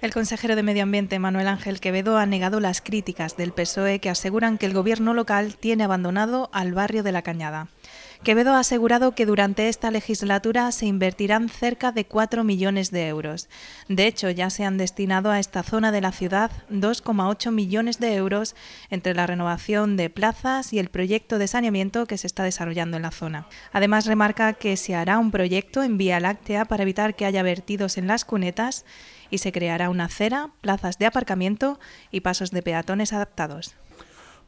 El consejero de Medio Ambiente Manuel Ángel Quevedo ha negado las críticas del PSOE que aseguran que el gobierno local tiene abandonado al barrio de la Cañada. Quevedo ha asegurado que durante esta legislatura se invertirán cerca de 4 millones de euros. De hecho, ya se han destinado a esta zona de la ciudad 2,8 millones de euros entre la renovación de plazas y el proyecto de saneamiento que se está desarrollando en la zona. Además, remarca que se hará un proyecto en Vía Láctea para evitar que haya vertidos en las cunetas y se creará una acera, plazas de aparcamiento y pasos de peatones adaptados.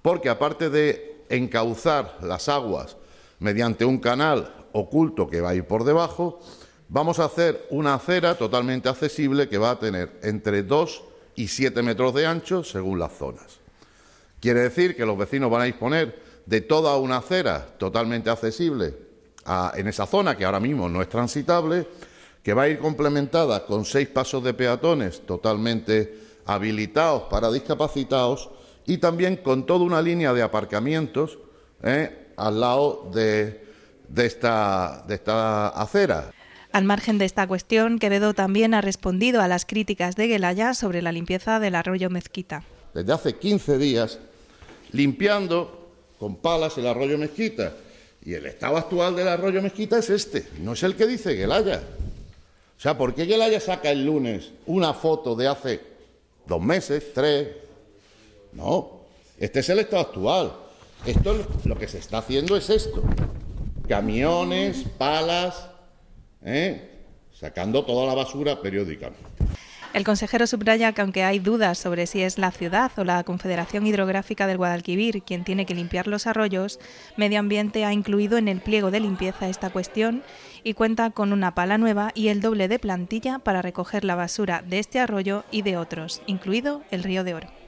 Porque aparte de encauzar las aguas mediante un canal oculto que va a ir por debajo, vamos a hacer una acera totalmente accesible que va a tener entre 2 y 7 metros de ancho según las zonas. Quiere decir que los vecinos van a disponer de toda una acera totalmente accesible en esa zona que ahora mismo no es transitable que va a ir complementada con seis pasos de peatones totalmente habilitados para discapacitados y también con toda una línea de aparcamientos ¿eh? al lado de, esta, de esta acera. Al margen de esta cuestión, Quevedo también ha respondido a las críticas de Gelaya sobre la limpieza del arroyo Mezquita. Desde hace 15 días, limpiando con palas el arroyo Mezquita. Y el estado actual del arroyo Mezquita es este, no es el que dice Gelaya. O sea, ¿por qué que haya sacado el lunes una foto de hace dos meses, tres? No, este es el estado actual. Esto lo que se está haciendo es esto. Camiones, palas, ¿eh? sacando toda la basura periódicamente. El consejero subraya que aunque hay dudas sobre si es la ciudad o la Confederación Hidrográfica del Guadalquivir quien tiene que limpiar los arroyos, Medio Ambiente ha incluido en el pliego de limpieza esta cuestión y cuenta con una pala nueva y el doble de plantilla para recoger la basura de este arroyo y de otros, incluido el río de Oro.